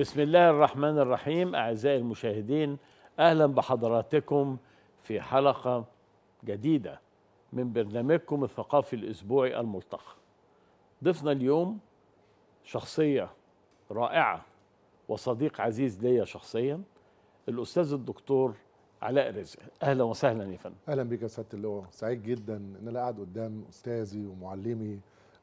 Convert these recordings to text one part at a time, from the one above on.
بسم الله الرحمن الرحيم أعزائي المشاهدين أهلا بحضراتكم في حلقة جديدة من برنامجكم الثقافي الأسبوعي الملتقى ضيفنا اليوم شخصية رائعة وصديق عزيز ليا شخصيا الأستاذ الدكتور علاء رزق أهلا وسهلا يا فندم أهلا بك يا سيادة اللواء سعيد جدا إن أنا قاعد قدام أستاذي ومعلمي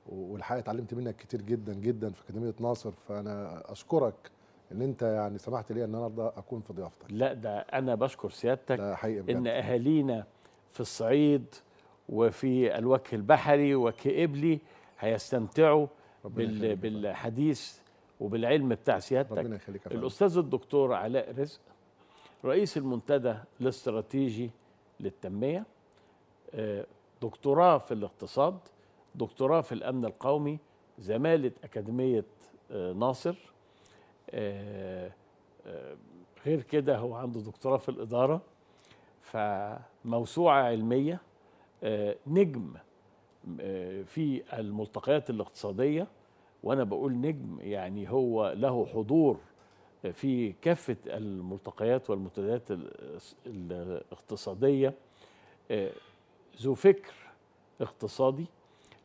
والحقيقه اتعلمت منك كتير جدا جدا في اكاديميه ناصر فانا اشكرك ان انت يعني سمحت لي ان النهارده اكون في ضيافتك لا ده انا بشكر سيادتك ده حقيقي ان اهالينا في الصعيد وفي الوجه البحري وكئبلي هيستمتعوا بال... بالحديث وبالعلم بتاع سيادتك ربنا يخليك الاستاذ الدكتور علاء رزق رئيس المنتدى الاستراتيجي للتنميه آه، دكتوراه في الاقتصاد دكتوراه في الامن القومي زماله اكاديميه آه، ناصر آه، آه، غير كده هو عنده دكتوراه في الإدارة فموسوعة علمية آه، نجم في الملتقيات الاقتصادية وأنا بقول نجم يعني هو له حضور في كافة الملتقيات والمنتديات الاقتصادية ذو فكر اقتصادي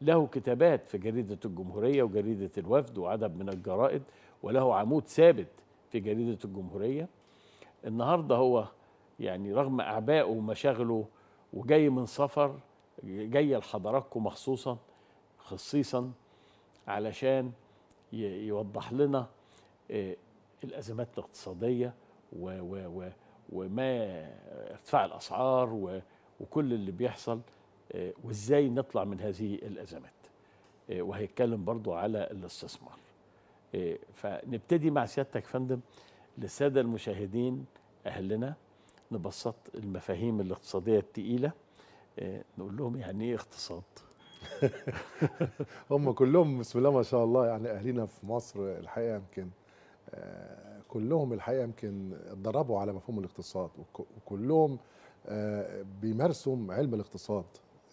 له كتابات في جريدة الجمهورية وجريدة الوفد وعدد من الجرائد وله عمود ثابت في جريدة الجمهورية النهاردة هو يعني رغم أعبائه ومشاغله وجاي من سفر جاية لحضراتكم مخصوصا خصيصا علشان يوضح لنا آه، الأزمات الاقتصادية و و و وما ارتفاع الأسعار و وكل اللي بيحصل آه، وازاي نطلع من هذه الأزمات آه، وهيتكلم برضو على الاستثمار إيه، فنبتدي مع سيادتك فندم للسادة المشاهدين أهلنا نبسط المفاهيم الاقتصادية التقيلة إيه، نقول لهم يعني إيه اقتصاد هم كلهم بسم الله ما شاء الله يعني أهلنا في مصر الحقيقة يمكن آه، كلهم الحقيقة يمكن اتدربوا على مفهوم الاقتصاد وكلهم آه، بيمارسوا علم الاقتصاد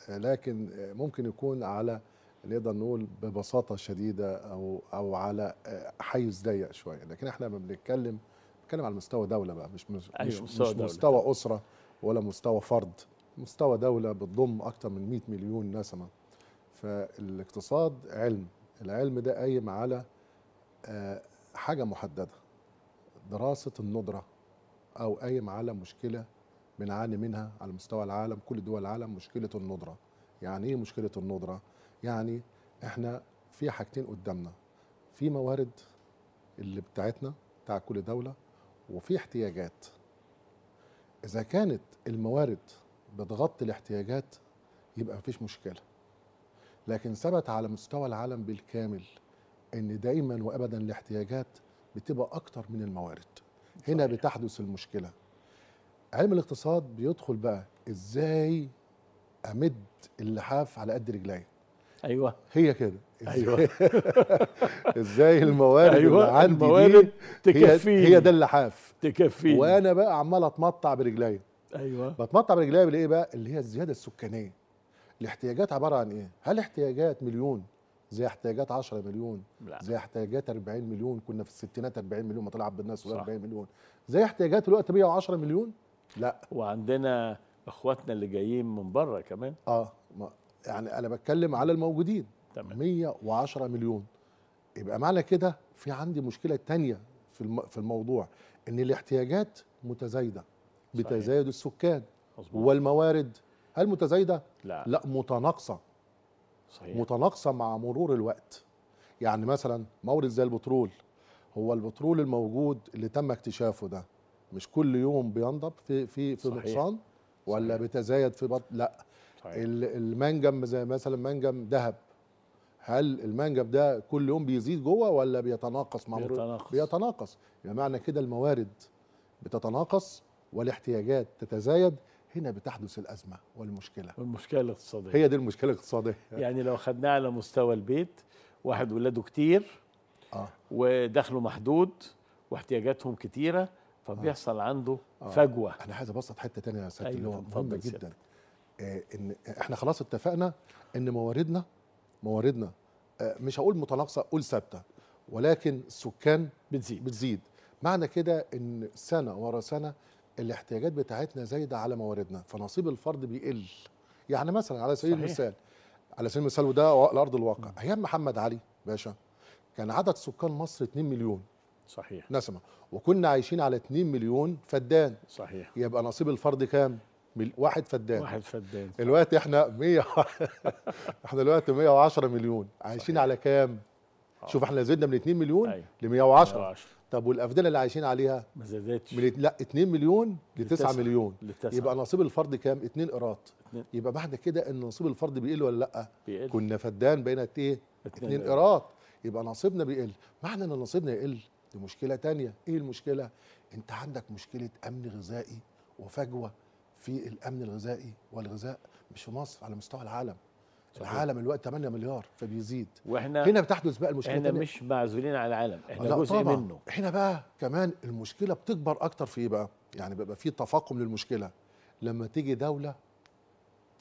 آه، لكن ممكن يكون على نقدر نقول ببساطه شديده او او على آه، حيز ضيق شويه لكن احنا لما بنتكلم بنتكلم على مستوى دوله بقى مش مش, أيوة مش, مستوى, مش مستوى اسره ولا مستوى فرد مستوى دوله بتضم اكتر من 100 مليون نسمه فالاقتصاد علم العلم ده قايم على آه، حاجه محدده دراسه الندره او قايم على مشكله بنعاني منها على مستوى العالم كل دول العالم مشكله الندره يعني ايه مشكله الندره يعني احنا في حاجتين قدامنا في موارد اللي بتاعتنا بتاع كل دوله وفي احتياجات اذا كانت الموارد بتغطي الاحتياجات يبقى مفيش مشكله لكن ثبت على مستوى العالم بالكامل ان دايما وابدا الاحتياجات بتبقى اكتر من الموارد هنا صحيح. بتحدث المشكله علم الاقتصاد بيدخل بقى ازاي امد اللحاف على قد رجلي ايوه هي كده ايوه ازاي الموارد أيوة اللي عندي الموارد دي هي, هي ده اللحاف تكفيني وانا بقى عمال اتمطع برجليا ايوه بتمطع برجليا بالايه بقى اللي هي الزياده السكانيه الاحتياجات عباره عن ايه هل احتياجات مليون زي احتياجات 10 مليون لا. زي احتياجات 40 مليون كنا في الستينات 40 مليون ما طلع عبد الناصر 40 مليون زي احتياجات الوقت 110 مليون لا وعندنا اخواتنا اللي جايين من بره كمان اه يعني انا بتكلم على الموجودين تمام 110 مليون يبقى معنى كده في عندي مشكله تانية في في الموضوع ان الاحتياجات متزايده بتزايد السكان مظبوط. والموارد هل متزايده لا لا متناقصه صحيح متناقصه مع مرور الوقت يعني مثلا مورد زي البترول هو البترول الموجود اللي تم اكتشافه ده مش كل يوم بينضب في في في نقصان ولا بيتزايد بتزايد في بط... لا صحيح. المنجم زي مثلا منجم ذهب هل المنجم ده كل يوم بيزيد جوه ولا بيتناقص مع بيتناقص بيتناقص يعني معنى كده الموارد بتتناقص والاحتياجات تتزايد هنا بتحدث الازمه والمشكله والمشكله الاقتصاديه هي دي المشكله الاقتصاديه يعني لو خدناها على مستوى البيت واحد ولاده كتير آه. ودخله محدود واحتياجاتهم كتيره فبيحصل آه. عنده آه. فجوه انا عايز ابسط حته ثانيه يا سيادة أيوة اللي هو مهمه جدا سيادة. آه، ان احنا خلاص اتفقنا ان مواردنا مواردنا آه، مش هقول متناقصه اقول ثابته ولكن السكان بتزيد بتزيد معنى كده ان سنه ورا سنه الاحتياجات بتاعتنا زايده على مواردنا فنصيب الفرد بيقل يعني مثلا على سبيل المثال على سبيل المثال وده الارض الواقع ايام محمد علي باشا كان عدد سكان مصر 2 مليون صحيح نسمه وكنا عايشين على 2 مليون فدان صحيح يبقى نصيب الفرد كام واحد فدان واحد فدان الوقت احنا 100 احنا دلوقتي 110 مليون عايشين صحيح. على كام؟ أوه. شوف احنا زدنا من 2 مليون أيوة. ل 110. طب والافدان اللي عايشين عليها ما زادتش من لا 2 مليون ل 9 مليون لتسعة. يبقى نصيب الفرد كام 2 قراط يبقى بعد كده ان نصيب الفرد بيقل ولا لا بيقل. كنا فدان بين ايه 2 قراط يبقى نصيبنا بيقل معنى ان نصيبنا يقل دي مشكله تانية ايه المشكله انت عندك مشكله امن غذائي وفجوه في الامن الغذائي والغذاء مش في مصر على مستوى العالم صحيح. العالم الوقت 8 مليار فبيزيد واحنا هنا بتحدث بقى المشكله احنا مش معزولين على العالم احنا جزء طبعا. منه هنا بقى كمان المشكله بتكبر اكتر في ايه بقى يعني بيبقى في تفاقم للمشكله لما تيجي دوله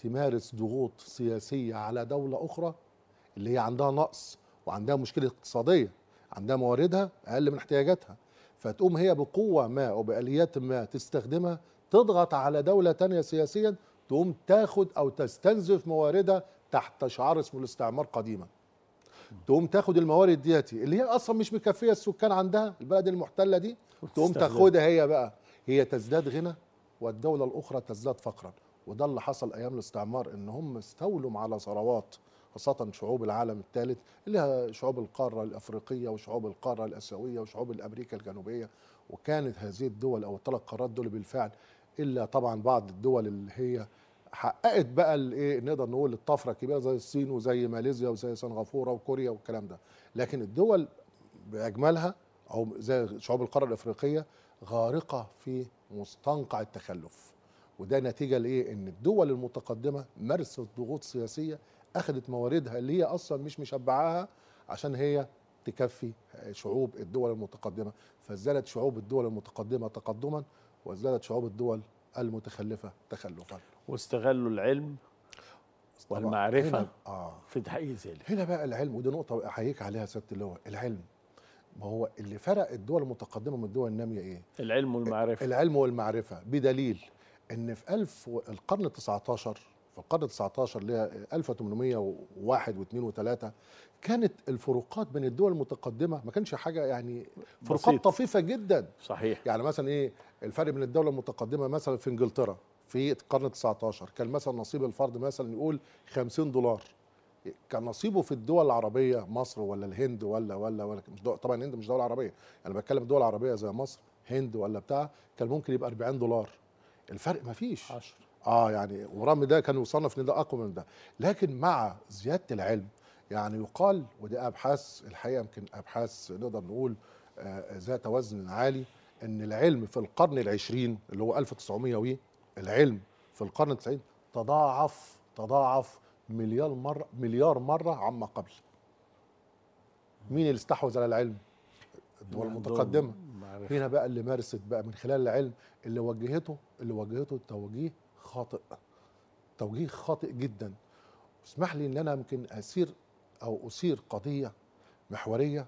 تمارس ضغوط سياسيه على دوله اخرى اللي هي عندها نقص وعندها مشكله اقتصاديه عندها مواردها اقل من احتياجاتها فتقوم هي بقوه ما وباليات ما تستخدمها تضغط على دولة تانية سياسيا تقوم تاخد أو تستنزف مواردها تحت شعار اسمه الاستعمار قديما تقوم تاخد الموارد ديتي اللي هي أصلا مش مكفية السكان عندها البلد المحتلة دي تقوم تاخدها هي بقى هي تزداد غنى والدولة الأخرى تزداد فقرا وده اللي حصل أيام الاستعمار إن هم استولوا على ثروات خاصة شعوب العالم الثالث اللي هي شعوب القارة الأفريقية وشعوب القارة الأسيوية وشعوب الأمريكا الجنوبية وكانت هذه الدول أو الثلاث قارات دول بالفعل الا طبعا بعض الدول اللي هي حققت بقى الايه نقدر نقول الطفره الكبيره زي الصين وزي ماليزيا وزي سنغافوره وكوريا والكلام ده لكن الدول باجملها او زي شعوب القاره الافريقيه غارقه في مستنقع التخلف وده نتيجه لايه ان الدول المتقدمه مارست ضغوط سياسيه اخذت مواردها اللي هي اصلا مش مشبعاها عشان هي تكفي شعوب الدول المتقدمه فزالت شعوب الدول المتقدمه تقدما وازدادت شعوب الدول المتخلفة تخلفا واستغلوا العلم والمعرفة آه. في تحقيق ذلك هنا بقى العلم ودي نقطة أحييك عليها سيادة اللواء العلم ما هو اللي فرق الدول المتقدمة من الدول النامية إيه؟ العلم والمعرفة العلم والمعرفة بدليل إن في ألف و... القرن 19 في القرن 19 اللي هي 1801 و2 و3 كانت الفروقات بين الدول المتقدمه ما كانش حاجه يعني فروقات طفيفه جدا صحيح يعني مثلا ايه الفرق بين الدوله المتقدمه مثلا في انجلترا في القرن 19 كان مثلا نصيب الفرد مثلا يقول 50 دولار كان نصيبه في الدول العربيه مصر ولا الهند ولا ولا ولا مش دول طبعا الهند مش دوله عربيه انا بتكلم دول عربيه زي مصر هند ولا بتاع كان ممكن يبقى 40 دولار الفرق ما فيش 10 اه يعني ورغم ده كان يصنف ان ده اقوى من ده لكن مع زياده العلم يعني يقال ودي ابحاث الحقيقه يمكن ابحاث نقدر نقول آه، ذات وزن عالي ان العلم في القرن العشرين اللي هو 1900 وي العلم في القرن التسعين تضاعف تضاعف مليار مرة مليار مرة عما قبل مين اللي استحوذ على العلم الدول المتقدمة هنا بقى اللي مارست بقى من خلال العلم اللي وجهته اللي وجهته توجيه خاطئ توجيه خاطئ جدا اسمح لي ان انا يمكن اسير او اثير قضيه محوريه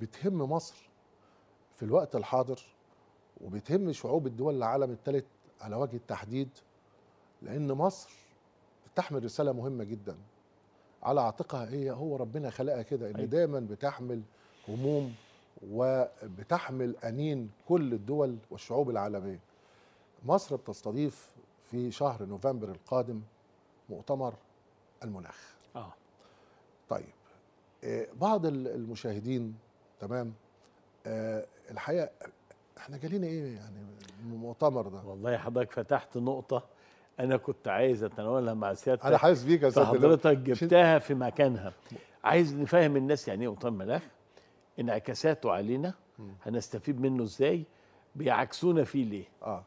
بتهم مصر في الوقت الحاضر وبتهم شعوب الدول العالم الثالث على وجه التحديد لأن مصر بتحمل رسالة مهمة جدا على عاتقها هي هو ربنا خلقها كده ان أيوة. دايما بتحمل هموم وبتحمل انين كل الدول والشعوب العالميه. مصر بتستضيف في شهر نوفمبر القادم مؤتمر المناخ. اه طيب آه، بعض المشاهدين تمام آه، الحقيقه احنا جالينا ايه يعني المؤتمر ده والله حضرتك فتحت نقطه انا كنت عايز اتناولها مع سيادتك انا حاسس بيك يا سيادتك حضرتك جبتها في مكانها عايز نفهم الناس يعني ايه مؤتمر ملاح انعكاساته علينا هنستفيد منه ازاي بيعكسونا فيه ليه اه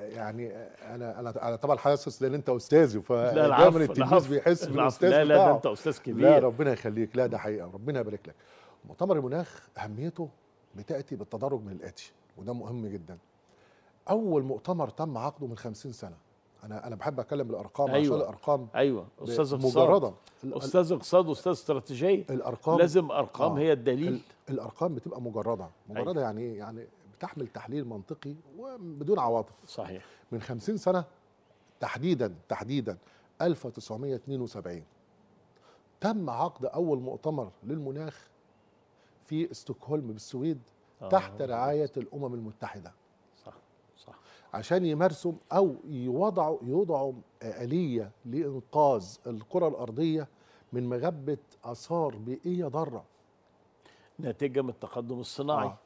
يعني انا انا انا طبعا حاسس لان انت استاذي فدايما التلميذ بيحس بالاستاذ لا لا ده انت استاذ كبير لا ربنا يخليك لا ده حقيقه ربنا يبارك لك مؤتمر المناخ اهميته بتاتي بالتدرج من الاتي وده مهم جدا اول مؤتمر تم عقده من 50 سنه انا انا بحب اتكلم بالارقام أيوة. عشان الارقام ايوه استاذ اقتصاد مجردا استاذ اقتصاد استاذ استراتيجيه الارقام لازم ارقام آه. هي الدليل الارقام بتبقى مجرده مجرده أيوة. يعني ايه يعني بتحمل تحليل منطقي وبدون عواطف صحيح من 50 سنه تحديدا تحديدا 1972 تم عقد اول مؤتمر للمناخ في ستوكهولم بالسويد آه. تحت رعاية الأمم المتحدة صح صح عشان يمارسوا أو يوضعوا يوضعوا آلية لإنقاذ الكرة الأرضية من مغبة آثار بيئية ضارة ناتجة من التقدم الصناعي آه.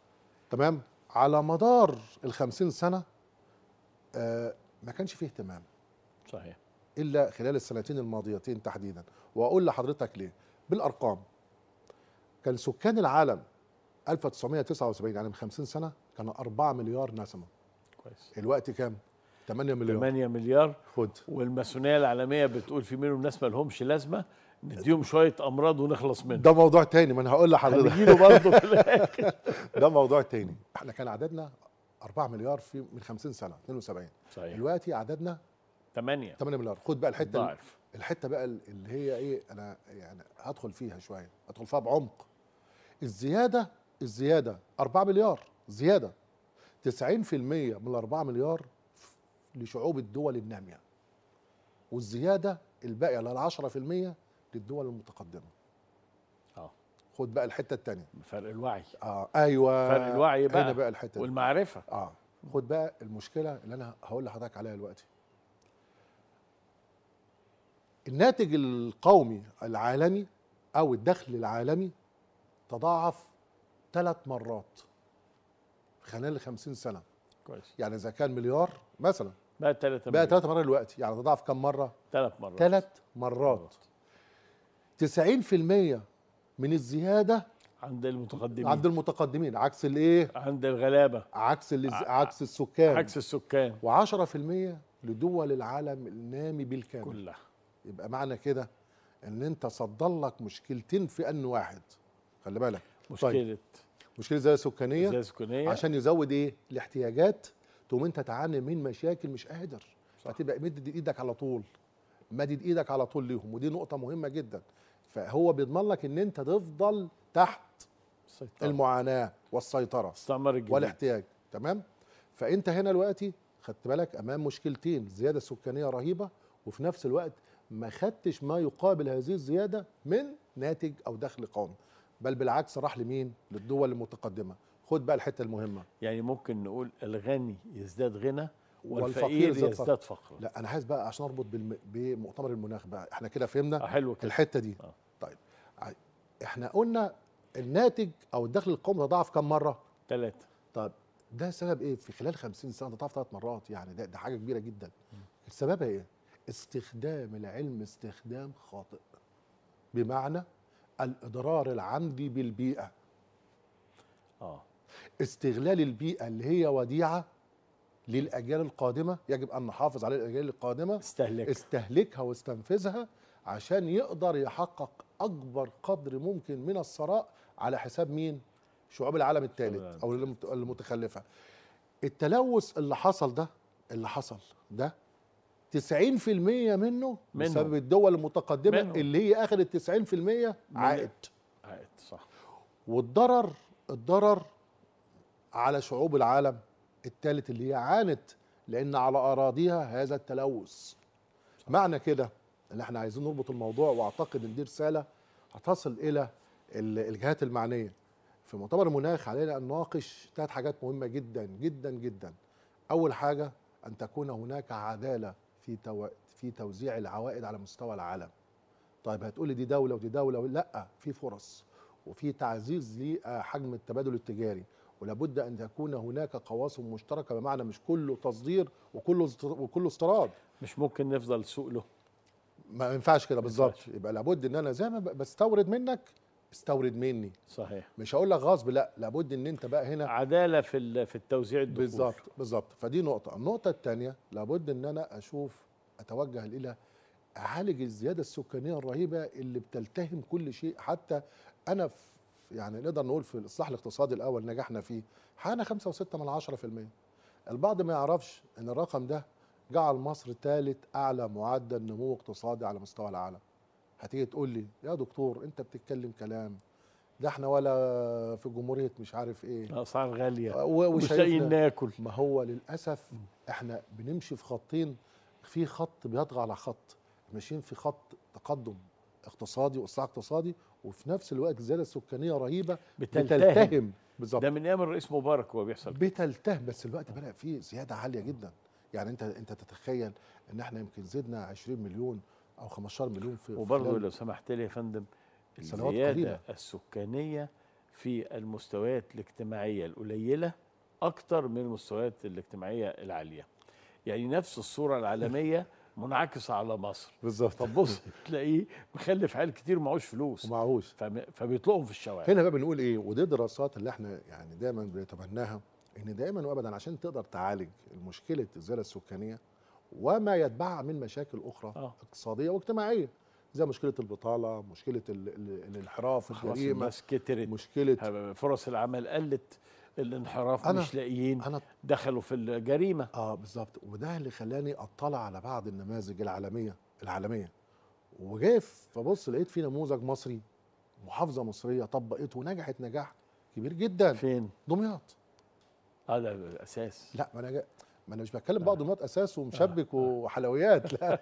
تمام على مدار الخمسين سنة آه ما كانش فيه اهتمام صحيح إلا خلال السنتين الماضيتين تحديدا وأقول لحضرتك ليه بالأرقام كان سكان العالم 1979 يعني من 50 سنه كان 4 مليار نسمه كويس الوقت كام 8 مليار 8 مليار خد والماسونيه العالميه بتقول في منهم ناس ما لهمش لازمه نديهم شويه امراض ونخلص منهم ده موضوع تاني ما انا هقول لحضرتك هنجيله برضه في الاخر ده موضوع تاني احنا كان عددنا 4 مليار في من 50 سنه 72 صحيح دلوقتي عددنا 8 8 مليار خد بقى الحته ضعف الحته بقى اللي هي ايه انا يعني هدخل فيها شويه هدخل فيها بعمق الزياده الزياده 4 مليار زياده 90% من ال 4 مليار لشعوب الدول الناميه والزياده الباقيه لل 10% للدول المتقدمه اه خد بقى الحته الثانيه فرق الوعي اه ايوه فرق الوعي بقى هنا بقى الحته والمعرفه اه خد بقى المشكله اللي انا هقول لحضرتك عليها دلوقتي الناتج القومي العالمي او الدخل العالمي تضاعف ثلاث مرات خلال 50 سنه كويس يعني اذا كان مليار مثلا بقى ثلاثة بقى ثلاثة مرات دلوقتي يعني تضاعف كم مره؟ ثلاث مرات ثلاث مرات 90% من الزياده عند المتقدمين عند المتقدمين عكس الايه؟ عند الغلابه عكس ع... عكس السكان عكس السكان و10% لدول العالم النامي بالكامل كلها يبقى معنى كده ان انت صدر لك مشكلتين في ان واحد خلي بالك طيب. مشكله طيب. مشكله زي السكانيه زي السكانيه عشان يزود ايه الاحتياجات تقوم انت تعاني من مشاكل مش قادر هتبقى مدد ايدك على طول مدد ايدك على طول ليهم ودي نقطه مهمه جدا فهو بيضمن لك ان انت تفضل تحت السيطرة. المعاناه والسيطره والاحتياج تمام فانت هنا دلوقتي خدت بالك امام مشكلتين زياده سكانيه رهيبه وفي نفس الوقت ما خدتش ما يقابل هذه الزياده من ناتج او دخل قومي بل بالعكس راح لمين للدول المتقدمه خد بقى الحته المهمه يعني ممكن نقول الغني يزداد غنى والفقير يزداد فقر. فقر لا انا عايز بقى عشان اربط بالم... بمؤتمر المناخ بقى احنا كده فهمنا آه، حلو كده. الحته دي آه. طيب احنا قلنا الناتج او الدخل القومي تضاعف كم مره ثلاثه طب ده سبب ايه في خلال 50 سنه تضاعف ثلاث مرات يعني ده, ده حاجه كبيره جدا سببها ايه استخدام العلم استخدام خاطئ بمعنى الاضرار العمدي بالبيئه اه استغلال البيئه اللي هي وديعه للاجيال القادمه يجب ان نحافظ على الاجيال القادمه استهلك. استهلكها واستنفذها عشان يقدر يحقق اكبر قدر ممكن من الثراء على حساب مين شعوب العالم الثالث او المتخلفه التلوث اللي حصل ده اللي حصل ده 90% منه, منه بسبب الدول المتقدمه منه. اللي هي اخذت 90% عائد عائد صح والضرر الضرر على شعوب العالم الثالث اللي هي عانت لان على اراضيها هذا التلوث معنى كده ان احنا عايزين نربط الموضوع واعتقد ان دي رساله هتصل الى الجهات المعنيه في مؤتمر المناخ علينا ان نناقش ثلاث حاجات مهمه جدا جدا جدا اول حاجه ان تكون هناك عداله في تو... في توزيع العوائد على مستوى العالم طيب هتقولي دي دوله ودي دوله لا في فرص وفي تعزيز لحجم التبادل التجاري ولابد ان تكون هناك قواسم مشتركه بمعنى مش كله تصدير وكله وكله استيراد مش ممكن نفضل سوق له ما ينفعش كده بالظبط يبقى لابد ان انا زي ما بستورد منك استورد مني صحيح مش هقول لك غصب لا لابد ان انت بقى هنا عداله في في التوزيع الدخول بالظبط بالظبط فدي نقطه النقطه الثانيه لابد ان انا اشوف اتوجه الى اعالج الزياده السكانيه الرهيبه اللي بتلتهم كل شيء حتى انا في يعني نقدر نقول في الاصلاح الاقتصادي الاول نجحنا فيه حققنا 5.6% البعض ما يعرفش ان الرقم ده جعل مصر ثالث اعلى معدل نمو اقتصادي على مستوى العالم هتيجي تقول لي يا دكتور انت بتتكلم كلام ده احنا ولا في جمهوريه مش عارف ايه اسعار غاليه آه، ومش لاقيين ناكل ما هو للاسف احنا بنمشي في خطين في خط بيطغى على خط ماشيين في خط تقدم اقتصادي واصلاح اقتصادي وفي نفس الوقت زياده السكانيه رهيبه بتلتهم, بتلتهم بالظبط ده من ايام الرئيس مبارك هو بيحصل بتلتهم بس الوقت بدا فيه زياده عاليه جدا يعني انت انت تتخيل ان احنا يمكن زدنا 20 مليون او 15 مليون في وبرضه لو سمحت لي يا فندم الزياده السكانيه في المستويات الاجتماعيه القليله اكتر من المستويات الاجتماعيه العاليه يعني نفس الصوره العالميه منعكسه على مصر بالظبط فبص تلاقيه مخلف عيال كتير معهوش فلوس ومعهوش فبيطلقهم في الشوارع هنا بقى بنقول ايه ودي الدراسات اللي احنا يعني دايما بنتبناها ان دايما وابدا عشان تقدر تعالج مشكله الزياده السكانيه وما يتبعها من مشاكل اخرى آه. اقتصاديه واجتماعيه زي مشكله البطاله مشكله الـ الـ الانحراف الجريمه الناس كترت مشكله فرص العمل قلت الانحراف أنا مش لاقيين أنا دخلوا في الجريمه اه بالظبط وده اللي خلاني اطلع على بعض النماذج العالميه العالميه وجاف فبص لقيت في نموذج مصري محافظه مصريه طبقته ونجحت نجاح كبير جدا فين دمياط اه ده الاساس لا ما نجحت ما انا مش بتكلم آه. بقى النقط اساس ومشبك آه. وحلويات لا,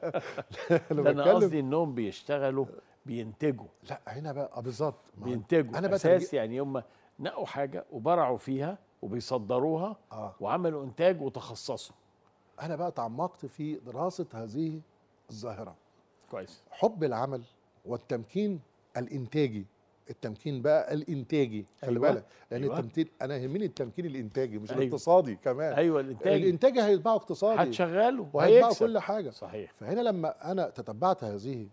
لا انا, قصدي انهم بيشتغلوا بينتجوا لا هنا بقى آه، بالظبط بينتجوا انا اساس يعني هم نقوا حاجه وبرعوا فيها وبيصدروها آه. وعملوا انتاج وتخصصوا انا بقى تعمقت في دراسه هذه الظاهره كويس حب العمل والتمكين الانتاجي التمكين بقى الانتاجي خلي أيوة. بالك لان أيوة. التمكين انا يهمني التمكين الانتاجي مش أيوة. الاقتصادي كمان ايوه الانتاجي الانتاجي هيتباعوا اقتصادي هتشغله وهيتبعه كل حاجه صحيح فهنا لما انا تتبعت هذه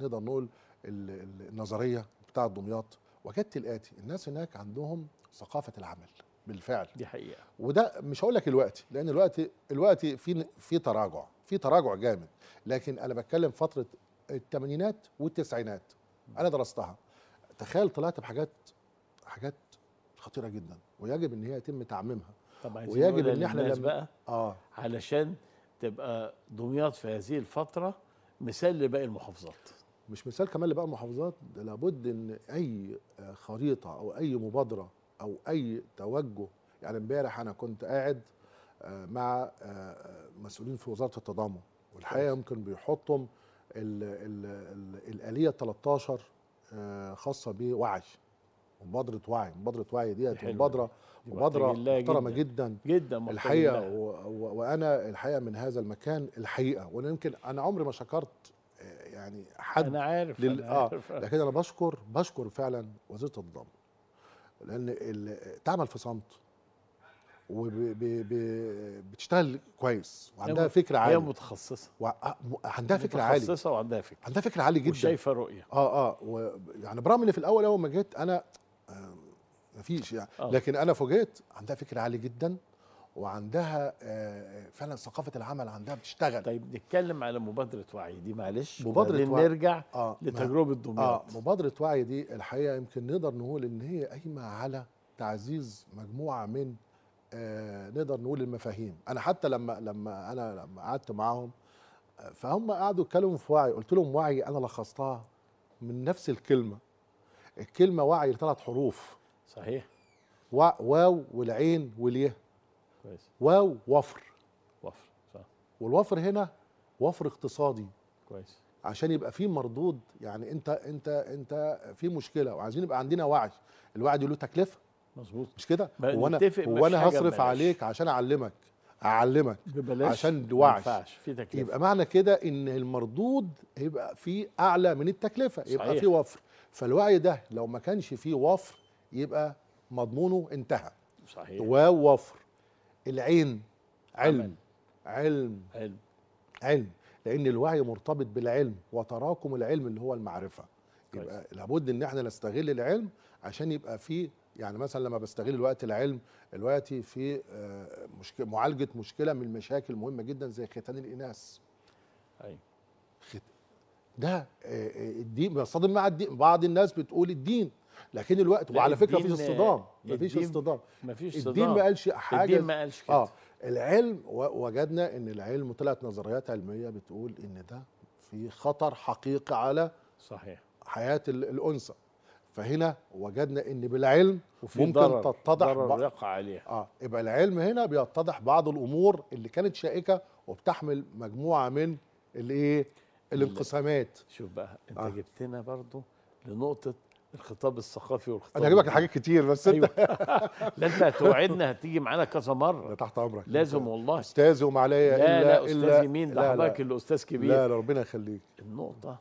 نقدر نقول النظريه بتاعه دمياط وجدت الاتي الناس هناك عندهم ثقافه العمل بالفعل دي حقيقه وده مش هقول لك الوقت لان الوقت الوقت في في تراجع في تراجع جامد لكن انا بتكلم فتره الثمانينات والتسعينات انا درستها تخيل طلعت بحاجات حاجات خطيره جدا ويجب ان هي يتم تعميمها طبعا ويجب ان احنا لما بقى اه علشان تبقى دمياط في هذه الفتره مثال لباقي المحافظات مش مثال كمان لباقي المحافظات لابد ان اي خريطه او اي مبادره او اي توجه يعني امبارح انا كنت قاعد آه، مع آه، مسؤولين في وزاره التضامن والحقيقه يمكن بيحطهم الـ ال الـ الآلية 13 آه، خاصة بوعي مبادرة وعي مبادرة وعي ديت مبادرة مبادرة محترمة جدا جدا الحقيقة وأنا الحقيقة من هذا المكان الحقيقة وأنا يمكن أنا عمري ما شكرت آه، يعني حد أنا عارف, لل... أنا آه، عارف. آه لكن أنا بشكر بشكر فعلا وزيرة الضم لأن تعمل في صمت وبتشتغل كويس وعندها فكره عاليه هي متخصصه وعندها فكره عاليه متخصصه وعندها فكره عندها فكره عاليه جدا وشايفه رؤيه اه اه و يعني برغم ان في الاول اول ما جيت انا آه مفيش يعني آه. لكن انا فوجئت عندها فكره عاليه جدا وعندها آه فعلا ثقافه العمل عندها بتشتغل طيب نتكلم على مبادره وعي دي معلش مبادره وعي نرجع آه لتجربه دمياط اه مبادره وعي دي الحقيقه يمكن نقدر نقول ان هي قايمه على تعزيز مجموعه من آه، نقدر نقول المفاهيم انا حتى لما لما انا لما قعدت معاهم فهم قعدوا يتكلموا في وعي قلت لهم وعي انا لخصتها من نفس الكلمه الكلمه وعي لثلاث حروف صحيح و... واو والعين واليه كويس واو وفر وفر صح والوفر هنا وفر اقتصادي كويس عشان يبقى في مردود يعني انت انت انت في مشكله وعايزين يبقى عندنا وعي الوعي له تكلفه مظبوط مش كده وانا وانا هصرف بلاش. عليك عشان اعلمك اعلمك ببلاش عشان وعش في تكلفة. يبقى معنى كده ان المردود هيبقى فيه اعلى من التكلفه صحيح. يبقى فيه وفر فالوعي ده لو ما كانش فيه وفر يبقى مضمونه انتهى صحيح ووفر العين علم عمل. علم علم علم لان الوعي مرتبط بالعلم وتراكم العلم اللي هو المعرفه يبقى لابد ان احنا نستغل العلم عشان يبقى فيه يعني مثلا لما بستغل الوقت العلم دلوقتي في آه، مشكلة معالجه مشكله من المشاكل مهمه جدا زي ختان الاناث ايوه ده آه، آه، الدين بيصطدم مع الدين بعض الناس بتقول الدين لكن الوقت وعلى فكره مفيش اصطدام مفيش اصطدام مفيش الدين ما قالش حاجه الدين ما قالش كده اه العلم وجدنا ان العلم طلعت نظريات علميه بتقول ان ده في خطر حقيقي على صحيح حياه الانثى فهنا وجدنا ان بالعلم ممكن ضرر تتضح ضرر يقع عليها اه يبقى العلم هنا بيتضح بعض الامور اللي كانت شائكه وبتحمل مجموعه من الايه الانقسامات شوف بقى انت آه. جبتنا برضو لنقطه الخطاب الثقافي والخطاب انا هجيبك حاجات كتير بس أيوة. لا انت هتوعدنا هتيجي معانا كذا مره تحت امرك لازم والله استاذي وما عليا الا لا لا استاذي مين ده حضرتك استاذ كبير لا, لا ربنا يخليك النقطه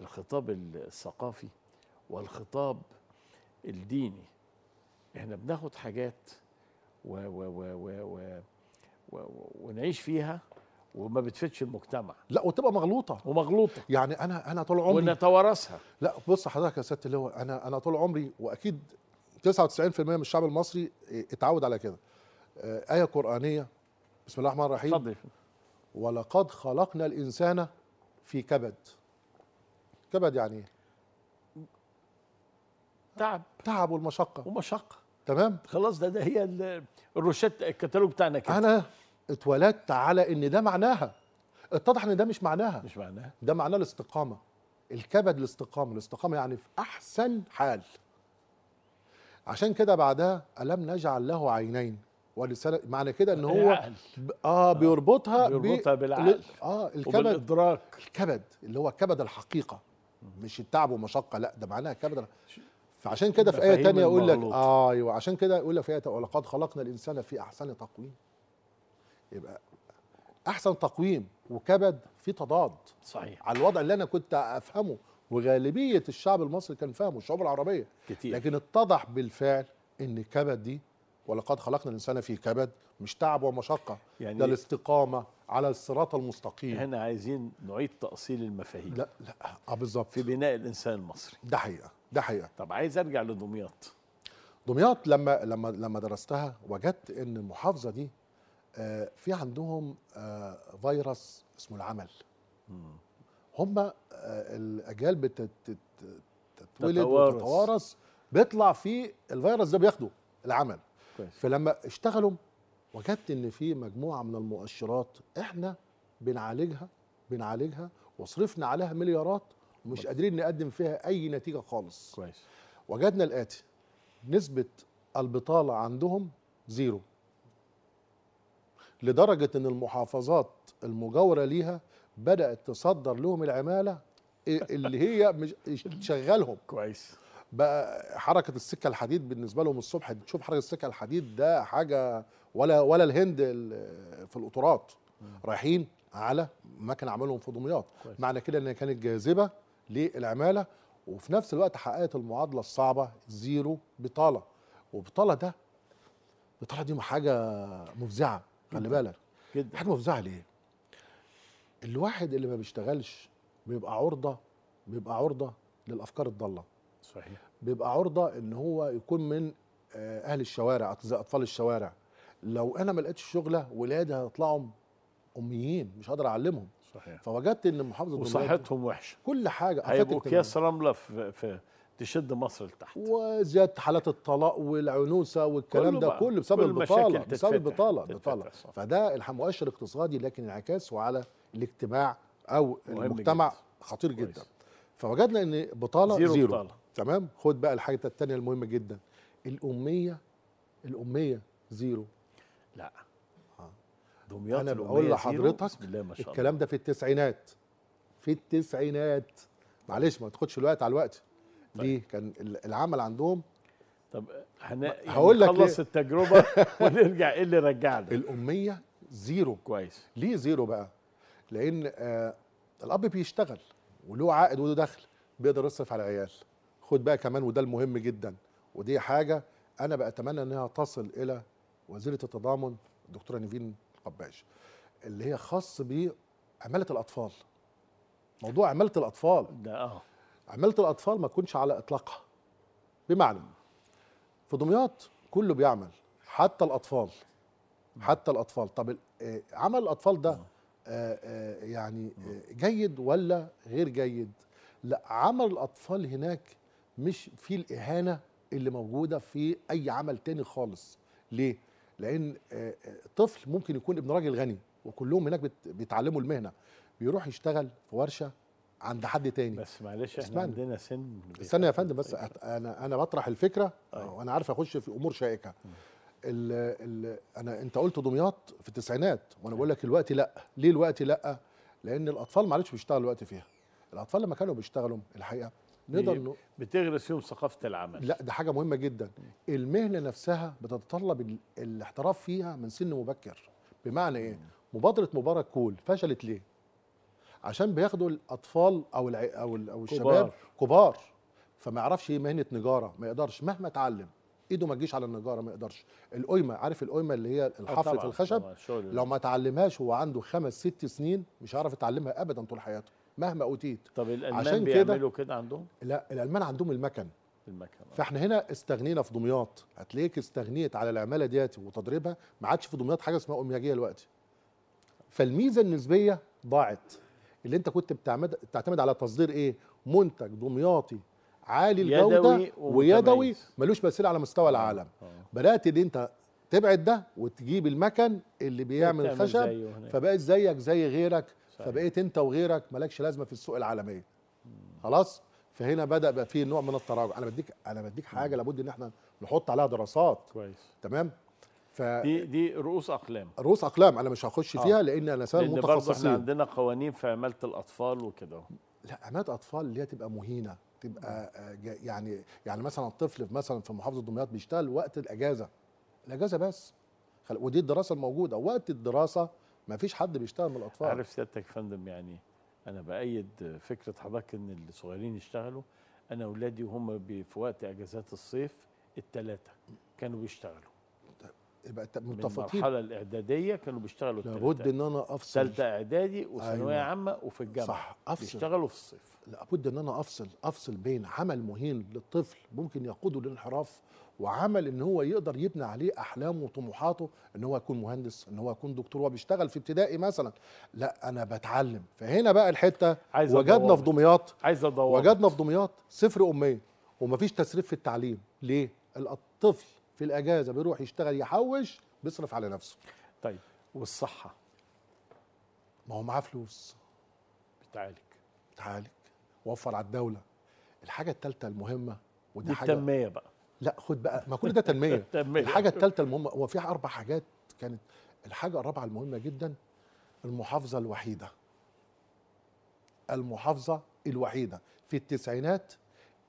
الخطاب الثقافي والخطاب الديني احنا بناخد حاجات و و و و و و ونعيش فيها وما بتفيدش المجتمع لا وتبقى مغلوطه ومغلوطه يعني انا انا طول عمري ونتوارثها لا بص حضرتك يا سياده هو انا انا طول عمري واكيد 99% من الشعب المصري اتعود على كده آه، ايه قرانيه بسم الله الرحمن الرحيم اتفضل ولقد خلقنا الانسان في كبد كبد يعني ايه تعب تعب والمشقه ومشقه تمام خلاص ده ده هي الروشيت الكتالوج بتاعنا كده انا اتولدت على ان ده معناها اتضح ان ده مش معناها مش معناها ده معناه الاستقامه الكبد الاستقامه الاستقامه يعني في احسن حال عشان كده بعدها الم نجعل له عينين ولسان معنى كده ان هو العقل. ب... اه, آه. بيربطها بيربطها بي... بالعقل اه الكبد وبالادراك الكبد اللي هو كبد الحقيقه مش التعب ومشقه لا ده معناها كبد فعشان كده في ايه تانية يقول لك آه ايوه عشان كده يقول لك في ايه ولقد خلقنا الانسان في احسن تقويم يبقى احسن تقويم وكبد في تضاد صحيح على الوضع اللي انا كنت افهمه وغالبيه الشعب المصري كان فاهمه الشعوب العربيه كتير لكن اتضح بالفعل ان كبد دي ولقد خلقنا الانسان في كبد مش تعب ومشقه يعني ده الاستقامه على الصراط المستقيم احنا عايزين نعيد تاصيل المفاهيم لا لا اه بالظبط في بناء الانسان المصري ده حقيقه ده حقيقه طب عايز ارجع لدمياط دمياط لما لما لما درستها وجدت ان المحافظه دي آه، في عندهم آه، فيروس اسمه العمل هم آه، الاجيال بتتولد وتتوارث بيطلع في الفيروس ده بياخده العمل كويس. فلما اشتغلوا وجدت ان في مجموعه من المؤشرات احنا بنعالجها بنعالجها وصرفنا عليها مليارات مش قادرين نقدم فيها اي نتيجه خالص كويس وجدنا الاتي نسبه البطاله عندهم زيرو لدرجه ان المحافظات المجاوره ليها بدات تصدر لهم العماله اللي هي مش تشغلهم كويس بقى حركه السكه الحديد بالنسبه لهم الصبح تشوف حركه السكه الحديد ده حاجه ولا ولا الهند في القطارات رايحين على مكان عملهم في دمياط معنى كده ان كانت جاذبه للعماله وفي نفس الوقت حققت المعادله الصعبه زيرو بطاله وبطاله ده بطاله دي حاجه مفزعه خلي بالك جدا حاجه مفزعه ليه؟ الواحد اللي ما بيشتغلش بيبقى عرضه بيبقى عرضه للافكار الضاله صحيح بيبقى عرضه ان هو يكون من آه، اهل الشوارع اطفال الشوارع لو انا ما لقيتش شغله ولادي هيطلعوا اميين مش هقدر اعلمهم صحيح فوجدت ان محافظه وصحتهم وحشه كل حاجه هيبقوا اكياس رمله في, في تشد مصر لتحت وزياده حالات الطلاق والعنوسه والكلام كله ده كله بسبب كل البطاله بسبب البطاله البطاله فده مؤشر اقتصادي لكن انعكاسه على الاجتماع او المجتمع جدا. خطير جدا فوجدنا ان بطاله زيرو, زيرو. بطالة. تمام خد بقى الحاجه الثانيه المهمه جدا الاميه الاميه زيرو لا دمياط انا بقول لحضرتك بسم الله ما شاء الله الكلام ده في التسعينات في التسعينات معلش ما تاخدش الوقت على الوقت طيب. ليه كان العمل عندهم طب هن... يعني هقول لك خلص التجربه ونرجع ايه اللي رجعنا الاميه زيرو كويس ليه زيرو بقى لان آه الاب بيشتغل وله عائد وله دخل بيقدر يصرف على العيال خد بقى كمان وده المهم جدا ودي حاجه انا بتمنى انها تصل الى وزيره التضامن الدكتوره نيفين القباش اللي هي خاص بعماله الاطفال موضوع عماله الاطفال ده اه عماله الاطفال ما تكونش على اطلاقها بمعنى في دمياط كله بيعمل حتى الاطفال حتى الاطفال طب آه، عمل الاطفال ده آه. آه، يعني جيد ولا غير جيد لا عمل الاطفال هناك مش في الاهانه اللي موجوده في اي عمل تاني خالص ليه لان آه، آه، طفل ممكن يكون ابن راجل غني وكلهم هناك بيتعلموا المهنه بيروح يشتغل في ورشه عند حد تاني بس معلش احنا عندنا سن استنى يا فندم بس انا انا بطرح الفكره أيوة. وانا عارف اخش في امور شائكه ال ال انا انت قلت دمياط في التسعينات وانا بقول أيوه. لك الوقت لا ليه الوقت لا لان الاطفال معلش بيشتغلوا الوقت فيها الاطفال لما كانوا بيشتغلوا الحقيقه نقدر بتغرس فيهم ثقافه العمل لا ده حاجه مهمه جدا المهنه نفسها بتتطلب الاحتراف فيها من سن مبكر بمعنى ايه مبادره مبارك كول فشلت ليه عشان بياخدوا الاطفال او الع... او ال... او الشباب كبار, كبار. فما يعرفش ايه مهنه نجاره ما يقدرش مهما اتعلم ايده ما تجيش على النجاره ما يقدرش القيمه عارف القيمه اللي هي الحفر في الخشب طبعا. لو ما اتعلمهاش وهو عنده خمس ست سنين مش هيعرف يتعلمها ابدا طول حياته مهما اوتيت طب الالمان عشان بيعملوا كده عندهم لا الالمان عندهم المكن المكن آه. فاحنا هنا استغنينا في دمياط هتلاقيك استغنيت على العماله ديت وتدريبها ما عادش في دمياط حاجه اسمها امياجيه دلوقتي فالميزه النسبيه ضاعت اللي انت كنت بتعمد بتعتمد على تصدير ايه منتج دمياطي عالي الجوده يدوي ويدوي ملوش مثيل على مستوى آه، العالم أوه. بدات ان انت تبعد ده وتجيب المكن اللي بيعمل الخشب فبقت زيك زي غيرك فبقيت انت وغيرك مالكش لازمه في السوق العالميه خلاص فهنا بدا بقى في نوع من التراجع انا بديك انا بديك حاجه لابد ان احنا نحط عليها دراسات كويس تمام ف... دي دي رؤوس اقلام رؤوس اقلام انا مش هخش آه. فيها آه. لان انا سال متخصصين احنا عندنا قوانين في عماله الاطفال وكده لا عماله اطفال اللي هي تبقى مهينه تبقى آه، يعني يعني مثلا الطفل مثلا في محافظه دمياط بيشتغل وقت الاجازه الاجازه بس ودي الدراسه الموجوده وقت الدراسه ما فيش حد بيشتغل من الاطفال عارف سيادتك يا فندم يعني انا بايد فكره حضرتك ان الصغيرين يشتغلوا انا اولادي وهم في وقت اجازات الصيف الثلاثه كانوا بيشتغلوا طيب، يبقى متفقين المرحله الاعداديه كانوا بيشتغلوا لابد ان انا افصل ثالثه اعدادي وثانويه أيوة. عامه وفي الجامعه صح افصل بيشتغلوا في الصيف لابد ان انا افصل افصل بين عمل مهين للطفل ممكن يقوده للانحراف وعمل ان هو يقدر يبني عليه احلامه وطموحاته ان هو يكون مهندس ان هو يكون دكتور هو بيشتغل في ابتدائي مثلا لا انا بتعلم فهنا بقى الحته عايز وجدنا الضوابط. في دمياط عايز الضوابط. وجدنا في دمياط صفر اميه ومفيش تسريف في التعليم ليه الطفل في الاجازه بيروح يشتغل يحوش بيصرف على نفسه طيب والصحه ما هو معاه فلوس بتعالج بتعالج وفر على الدوله الحاجه الثالثه المهمه ودي حاجه التنميه بقى لا خد بقى ما كل ده تنميه الحاجه الثالثه المهمه هو في اربع حاجات كانت الحاجه الرابعه المهمه جدا المحافظه الوحيده المحافظه الوحيده في التسعينات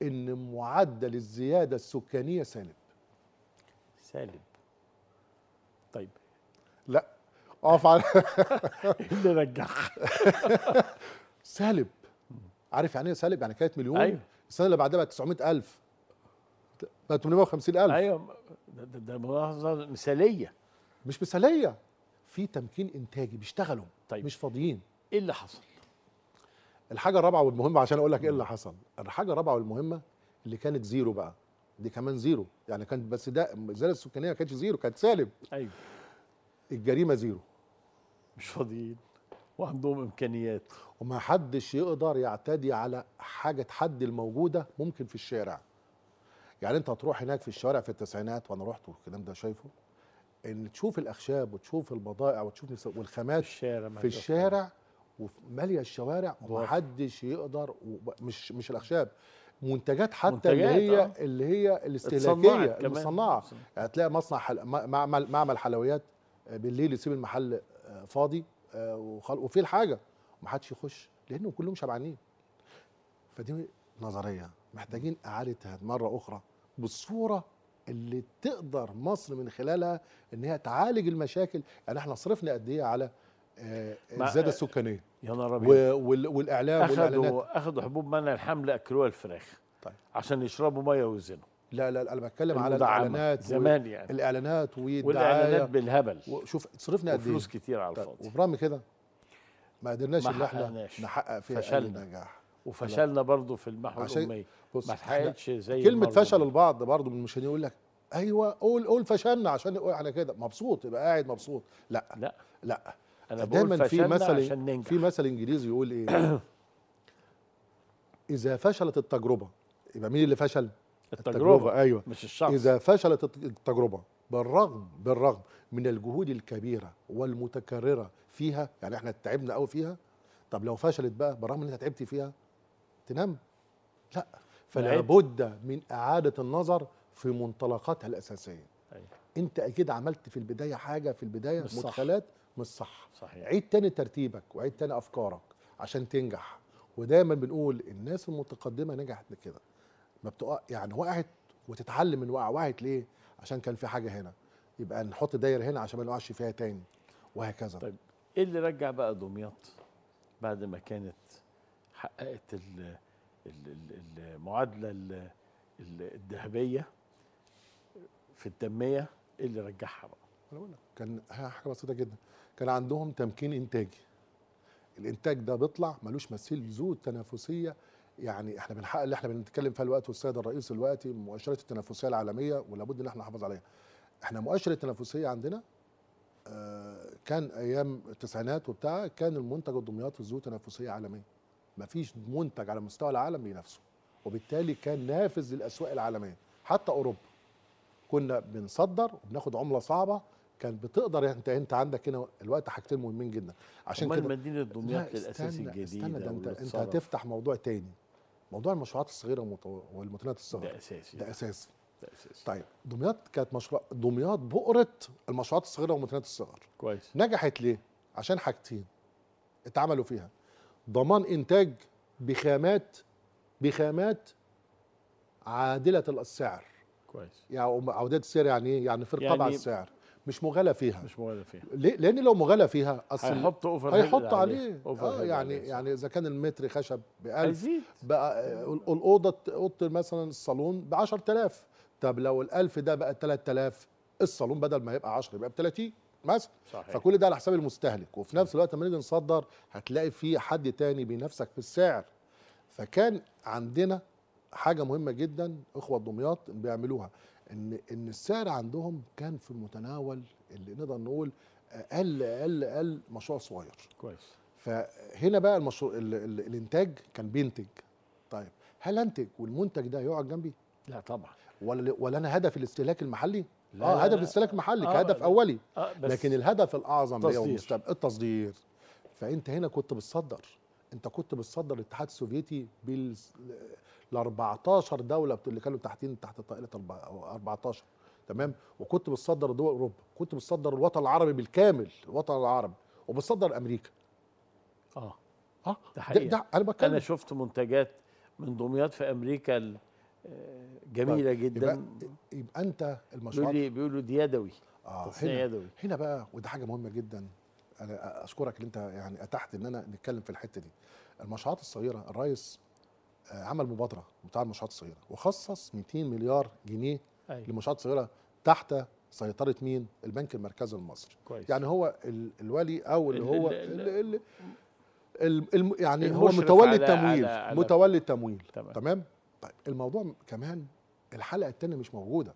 ان معدل الزياده السكانيه سالب سالب طيب لا اقف على إيه اللي رجع سالب عارف يعني ايه سالب يعني كانت مليون أيوه. السنه اللي بعدها بقت 900000 850000 ايوه ده, ده ملاحظه مثاليه مش مثاليه في تمكين انتاجي بيشتغلوا طيب. مش فاضيين ايه اللي حصل الحاجه الرابعه والمهمه عشان اقول لك ايه اللي حصل الحاجه الرابعه والمهمه اللي كانت زيرو بقى دي كمان زيرو يعني كانت بس ده الزياده السكانيه ما كانتش زيرو كانت سالب ايوه الجريمه زيرو مش فاضيين وعندهم امكانيات وما حدش يقدر يعتدي على حاجه حد الموجوده ممكن في الشارع يعني انت هتروح هناك في الشوارع في التسعينات وانا رحت والكلام ده شايفه ان تشوف الاخشاب وتشوف البضائع وتشوف والخامات في الشارع في الشارع وماليه الشوارع ومحدش يقدر مش مش الاخشاب منتجات حتى منتجات اللي هي آه. اللي هي الاستهلاكيه المصنعه يعني تلاقي مصنع حل... معمل معمل حلويات آه، بالليل يسيب المحل آه، فاضي آه، وخل... وفي الحاجه ومحدش يخش لانه كلهم شبعانين فدي نظريه محتاجين اعاده مره اخرى بالصوره اللي تقدر مصر من خلالها ان هي تعالج المشاكل يعني احنا صرفنا قد ايه على الزياده آه، آه، السكانيه يا نهار والاعلام أخذوا والاعلانات اخذوا حبوب منع الحمل اكلوها الفراخ طيب عشان يشربوا ميه ويزنوا لا لا, انا بتكلم على الاعلانات زمان يعني الاعلانات والاعلانات بالهبل شوف صرفنا قد ايه فلوس كتير على طيب، الفاضي طيب وبرغم كده ما قدرناش ان احنا نحقق فيها فشلنا نجاح وفشلنا برضه في المحو الاميه ما لحقتش زي كلمه فشل البعض برضه من المشاهدين يقول لك ايوه قول قول فشلنا عشان احنا كده مبسوط يبقى قاعد مبسوط لا لا لا انا دايما في مثل في مثل انجليزي يقول ايه اذا فشلت التجربه يبقى مين اللي فشل التجربة. التجربه ايوه مش الشخص اذا فشلت التجربه بالرغم بالرغم من الجهود الكبيره والمتكرره فيها يعني احنا تعبنا قوي فيها طب لو فشلت بقى بالرغم ان انت تعبت فيها تنام لا فلابد من اعاده النظر في منطلقاتها الاساسيه أيه. انت اكيد عملت في البدايه حاجه في البدايه مش مدخلات مش صح صحيح. عيد تاني ترتيبك وعيد تاني افكارك عشان تنجح ودايما بنقول الناس المتقدمه نجحت كده ما بتقع يعني وقعت وتتعلم من وقع وقعت ليه عشان كان في حاجه هنا يبقى نحط دايره هنا عشان ما نقعش فيها تاني وهكذا طيب ايه اللي رجع بقى دمياط بعد ما كانت حققت المعادله الذهبيه في التنميه اللي رجعها بقى كان حاجه بسيطه جدا كان عندهم تمكين انتاجي الانتاج ده بيطلع ملوش مثيل ذو تنافسيه يعني احنا بنحقق اللي احنا بنتكلم فيها الوقت والسيد الرئيس الوقتي مؤشرات التنافسيه العالميه ولابد ان احنا نحافظ عليها احنا مؤشر التنافسيه عندنا آه، كان ايام التسعينات وبتاع كان المنتج الدمياطي ذو تنافسيه عالميه مفيش منتج على مستوى العالم بينافسه وبالتالي كان نافذ للاسواق العالميه حتى اوروبا كنا بنصدر وبناخد عمله صعبه كان بتقدر يعني. انت انت عندك هنا الوقت حاجتين مهمين جدا عشان كده مدينه دمياط الاساسي الجديد استنى ده انت انت هتفتح موضوع تاني موضوع المشروعات الصغيره والمتناهيه الصغر ده اساسي ده اساسي ده اساسي طيب دمياط كانت مشروع دمياط بؤره المشروعات الصغيره والمتناهيه الصغر كويس نجحت ليه؟ عشان حاجتين اتعملوا فيها ضمان انتاج بخامات بخامات عادله السعر كويس يعني عودات السعر يعني ايه يعني في رقابه يعني على السعر مش مغالى فيها مش مغالى فيها ليه؟ لان لو مغالى فيها اصل هيحط اوفر هيحط عليه, عليه. اه يعني عليه. يعني اذا كان المتر خشب ب 1000 بقى آه، الاوضه اوضه مثلا الصالون ب 10000 طب لو ال 1000 ده بقى 3000 الصالون بدل ما يبقى 10 يبقى ب 30 مثلا صحيح. فكل ده على حساب المستهلك وفي نفس الوقت لما نيجي نصدر هتلاقي في حد تاني بينافسك في السعر فكان عندنا حاجه مهمه جدا اخوه دمياط بيعملوها ان ان السعر عندهم كان في المتناول اللي نقدر نقول اقل اقل اقل مشروع صغير كويس فهنا بقى المشروع الـ الـ الانتاج كان بينتج طيب هل انتج والمنتج ده يقعد جنبي لا طبعا ولا ولا انا هدفي الاستهلاك المحلي لا اه لا هدف استهلاك محلي آه كهدف آه، اولي آه بس لكن الهدف الاعظم ليا التصدير فانت هنا كنت بتصدر انت كنت بتصدر الاتحاد السوفيتي بال ل 14 دوله اللي كانوا تحتين تحت طائله 14 تمام وكنت بتصدر دول اوروبا كنت بتصدر الوطن العربي بالكامل الوطن العربي وبتصدر امريكا اه اه ده حقيقة. ده, ده انا بتكلم انا شفت منتجات من دمياط في امريكا آه، طيب، جميله جدا يبقى, يبقى انت المشروع بيقولوا بيقولوا ديادوي يدوي اه هنا يدوي هنا بقى وده حاجه مهمه جدا انا اشكرك ان انت يعني اتحت ان انا نتكلم في الحته دي المشروعات الصغيره الرئيس آه، عمل مبادره بتاع المشروعات الصغيره وخصص 200 مليار جنيه أيوة. للمشروعات الصغيره تحت سيطره مين البنك المركزي المصري كويس. يعني هو الولي او اللي هو ال ال ال ال يعني هو متولي التمويل على على متولي التمويل تمام, تمام؟ طيب الموضوع كمان الحلقه الثانيه مش موجوده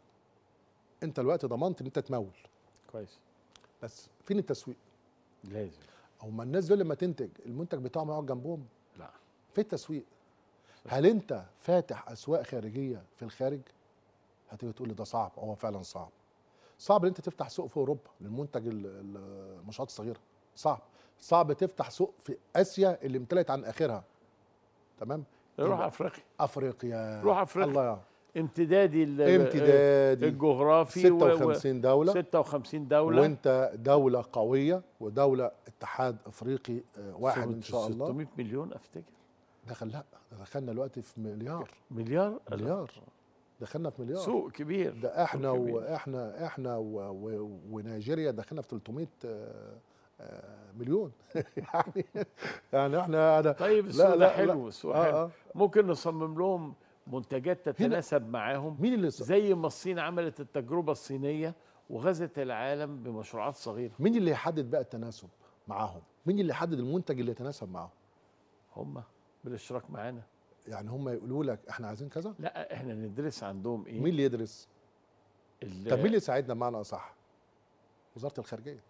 انت الوقت ضمنت ان انت تمول كويس بس فين التسويق لازم هم الناس دول لما تنتج المنتج بتاعهم يقعد جنبهم لا فين التسويق هل انت فاتح اسواق خارجيه في الخارج هتيجي تقول لي ده صعب هو فعلا صعب صعب ان انت تفتح سوق في اوروبا للمنتج المنشات الصغيره صعب صعب تفتح سوق في اسيا اللي امتلأت عن اخرها تمام روح افريقيا افريقيا روح افريقيا الله يعني. امتدادي امتدادي الجغرافي 56 دولة 56 دولة وانت دولة قوية ودولة اتحاد افريقي آه، واحد ان شاء الله 600 مليون افتكر دخل لا دخلنا دلوقتي في مليار مليار مليار دخلنا في مليار سوق كبير ده احنا كبير. واحنا احنا ونيجيريا دخلنا في 300 مليون يعني يعني احنا أنا طيب السؤال لا لا حلو السؤال آه آه ممكن نصمم لهم منتجات تتناسب معاهم مين اللي زي ما الصين عملت التجربه الصينيه وغزت العالم بمشروعات صغيره مين اللي يحدد بقى التناسب معاهم مين اللي يحدد المنتج اللي يتناسب معاهم هم بالاشتراك معانا يعني هم يقولوا لك احنا عايزين كذا لا احنا ندرس عندهم ايه مين اللي يدرس طب مين اللي يساعدنا بمعنى اصح وزاره الخارجيه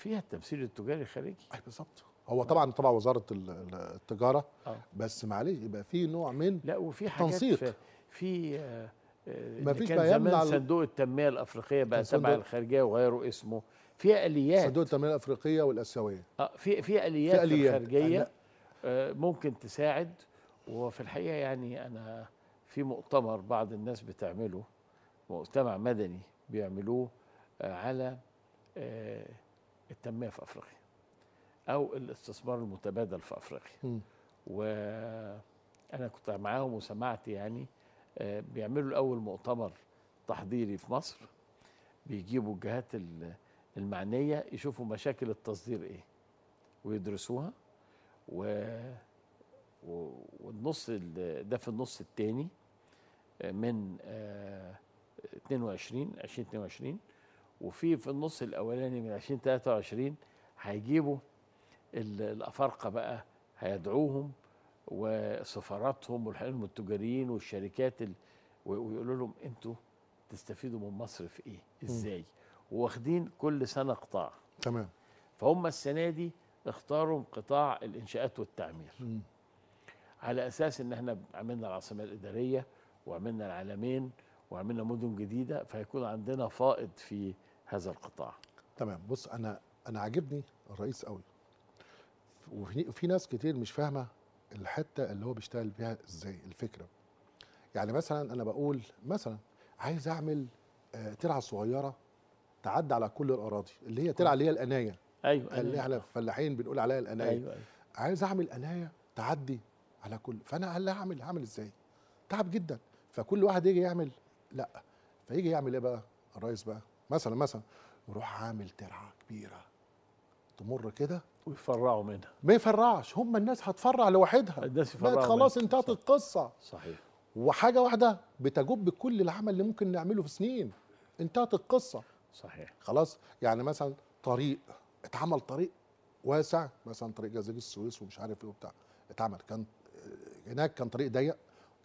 فيها التمثيل التجاري الخارجي اي بالظبط هو طبعا طبعا وزاره التجاره آه. بس معلش يبقى في نوع من لا وفي حاجات تنسيق في آه،, آه ما فيش كان زمان صندوق التنميه الافريقيه بقى تبع الخارجيه وغيروا اسمه في اليات صندوق التنميه الافريقيه والاسيويه اه في في اليات, في أليات. الخارجيه آه ممكن تساعد وفي الحقيقه يعني انا في مؤتمر بعض الناس بتعمله مؤتمر مدني بيعملوه آه، على آه التنميه في افريقيا او الاستثمار المتبادل في افريقيا وانا كنت معاهم وسمعت يعني آه، بيعملوا الاول مؤتمر تحضيري في مصر بيجيبوا الجهات المعنيه يشوفوا مشاكل التصدير ايه ويدرسوها و والنص ده في النص الثاني آه، من 22 آه، 2022 وفي في النص الاولاني من 2023 هيجيبوا الافارقه بقى هيدعوهم وسفاراتهم والحقهم التجاريين والشركات ويقولوا لهم انتوا تستفيدوا من مصر في ايه ازاي واخدين كل سنه قطاع تمام فهم السنه دي اختاروا قطاع الانشاءات والتعمير م. على اساس ان احنا عملنا العاصمه الاداريه وعملنا العالمين وعملنا مدن جديده فيكون عندنا فائض في هذا القطاع تمام بص انا انا عاجبني الرئيس قوي وفي في ناس كتير مش فاهمه الحته اللي هو بيشتغل بيها ازاي الفكره يعني مثلا انا بقول مثلا عايز اعمل آه، ترعه صغيره تعدي على كل الاراضي اللي هي ترعه اللي هي الانايه أيوة،, ايوه اللي احنا فلاحين بنقول عليها الانايه أيوة, ايوه عايز اعمل انايه تعدي على كل فانا هل هعمل هعمل ازاي تعب جدا فكل واحد يجي يعمل لا فيجي يعمل ايه بقى الرئيس بقى مثلا مثلا وروح عامل ترعه كبيره تمر كده ويفرعوا منها ما يفرعش هم الناس هتفرع لوحدها الناس يفرعوا خلاص انتهت القصه صحيح وحاجه واحده بتجب كل العمل اللي ممكن نعمله في سنين انتهت القصه صحيح خلاص يعني مثلا طريق اتعمل طريق واسع مثلا طريق جزيره السويس ومش عارف ايه وبتاع اتعمل كان هناك كان طريق ضيق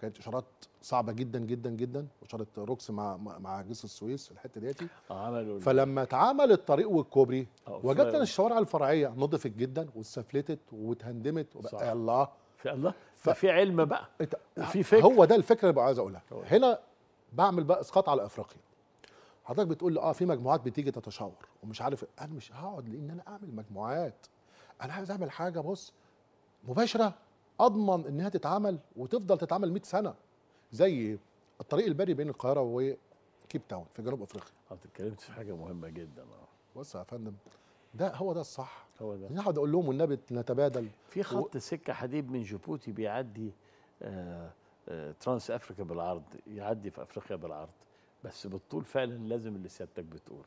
كانت اشارات صعبه جدا جدا جدا واشاره روكس مع مع جيس السويس في الحته ديتي فلما اتعمل الطريق والكوبري وجدت ان الشوارع الفرعيه نضفت جدا واتسفلتت واتهندمت الله في الله ففي علم بقى وفي فكر هو ده الفكره اللي عايز اقولها هنا بعمل بقى اسقاط على افريقيا حضرتك بتقول لي اه في مجموعات بتيجي تتشاور ومش عارف إيه. انا مش هقعد لان انا اعمل مجموعات انا عايز اعمل حاجه بص مباشره اضمن انها تتعمل وتفضل تتعمل 100 سنه زي الطريق البري بين القاهره وكيب تاون في جنوب افريقيا انت آه، اتكلمت في حاجه مهمه جدا اه بص يا فندم ده هو ده الصح هو ده نقعد يعني اقول لهم والنبي نتبادل في خط و... سكه حديد من جيبوتي بيعدي آه آه ترانس افريكا بالعرض يعدي في افريقيا بالعرض بس بالطول فعلا لازم اللي سيادتك بتقوله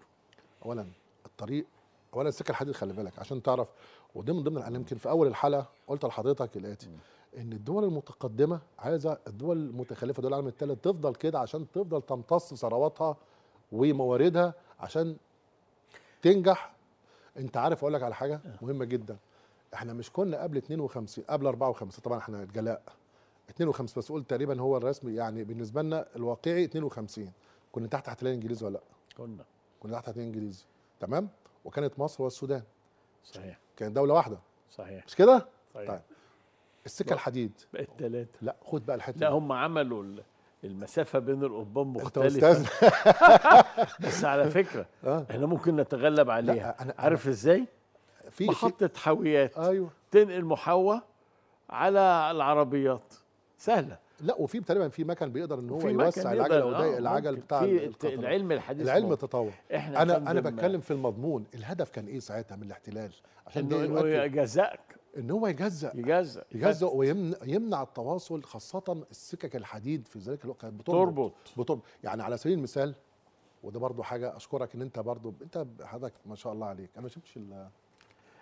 اولا الطريق اولا السكه الحديد خلي بالك عشان تعرف وده من ضمن يمكن في اول الحلقه قلت لحضرتك الاتي ان الدول المتقدمه عايزه الدول المتخلفه دول العالم الثالث تفضل كده عشان تفضل تمتص ثرواتها ومواردها عشان تنجح انت عارف اقول لك على حاجه آه. مهمه جدا احنا مش كنا قبل 52 قبل 54 طبعا احنا جلاء 52 بس قلت تقريبا هو الرسمي يعني بالنسبه لنا الواقعي 52 كنا تحت احتلال انجليزي ولا لا؟ كنا كنا تحت احتلال انجليزي تمام؟ وكانت مصر والسودان صحيح كانت دوله واحده صحيح مش كده؟ صحيح طيب السكه الحديد بقت ثلاثه لا خد بقى الحته لا هم عملوا المسافة بين القضبان مختلفة بس على فكرة آه. احنا ممكن نتغلب عليها أنا عارف أنا ازاي؟ في محطة حاويات ايوه تنقل محوى على العربيات سهلة لا وفي تقريبا في مكان بيقدر ان هو يوسع آه، العجل او ضيق العجل بتاع في العلم الحديث العلم التطور انا انا بتكلم في المضمون الهدف كان ايه ساعتها من الاحتلال عشان انه جزائك ان هو يجزأ يجزأ يجزأ ويمنع التواصل خاصه السكك الحديد في ذلك الوقت كانت بتربط بتربط يعني على سبيل المثال وده برضو حاجه اشكرك ان انت برضو انت حضرتك ما شاء الله عليك انا ما شفتش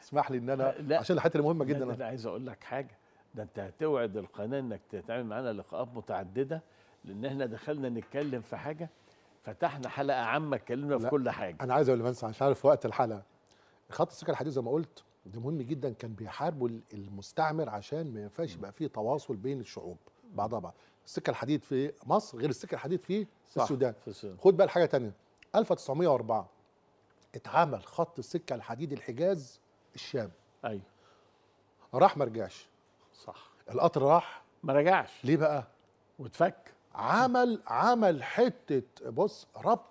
اسمح لي ان انا لا عشان الحته المهمه جدا لا, لا, عايز اقول لك حاجه ده انت هتوعد القناه انك تتعامل معانا لقاءات متعدده لان احنا دخلنا نتكلم في حاجه فتحنا حلقه عامه اتكلمنا في كل حاجه انا عايز اقول لمنسى عشان عارف وقت الحلقه خط السكه الحديد زي ما قلت ده مهم جدا كان بيحاربوا المستعمر عشان ما ينفعش يبقى فيه تواصل بين الشعوب بعضها بعض السكه الحديد في مصر غير السكه الحديد في صح السودان في السودان خد بقى الحاجه ثانيه 1904 اتعمل خط السكه الحديد الحجاز الشام ايوه راح ما رجعش صح القطر راح ما رجعش ليه بقى واتفك عمل عمل حته بص ربط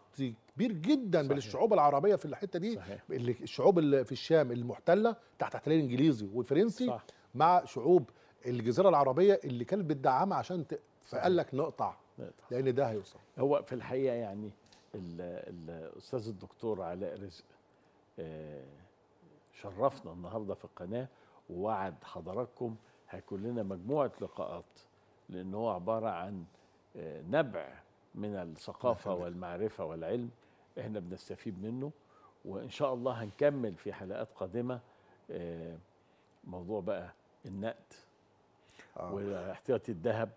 كبير جدا صحيح. بين الشعوب العربيه في الحته دي صحيح. اللي الشعوب اللي في الشام المحتله تحت احتلال انجليزي وفرنسي صح. مع شعوب الجزيره العربيه اللي كانت بتدعمها عشان ت... فقال لك نقطع لان ده هيوصل هو في الحقيقه يعني الاستاذ الدكتور علاء رزق آه، شرفنا النهارده في القناه ووعد حضراتكم هيكون لنا مجموعه لقاءات لان هو عباره عن آه، نبع من الثقافه والمعرفه والعلم احنا بنستفيد منه وان شاء الله هنكمل في حلقات قادمه آه، موضوع بقى النقد آه. واحتياطي الذهب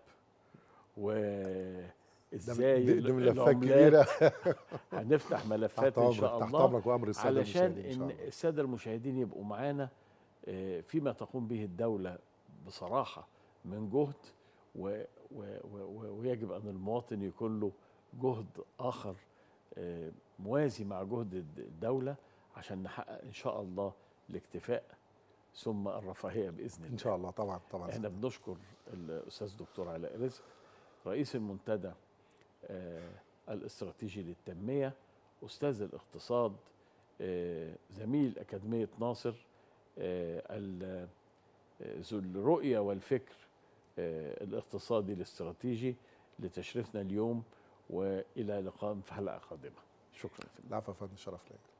وازاي دي ملفات كبيره هنفتح ملفات ان شاء الله تحت امرك وامر الساده علشان إن الساده المشاهدين يبقوا معانا فيما تقوم به الدوله بصراحه من جهد و و و ويجب ان المواطن يكون له جهد اخر آه، موازي مع جهد الدوله عشان نحقق ان شاء الله الاكتفاء ثم الرفاهيه باذن الله. ان شاء الله طبعا طبعا احنا بنشكر الاستاذ دكتور علاء رزق رئيس المنتدى آه، الاستراتيجي للتنميه استاذ الاقتصاد آه، زميل اكاديميه ناصر ذو الرؤية والفكر آه، الاقتصادي الاستراتيجي لتشريفنا اليوم والى لقاء في حلقه قادمه شكرا العفو فندم شرف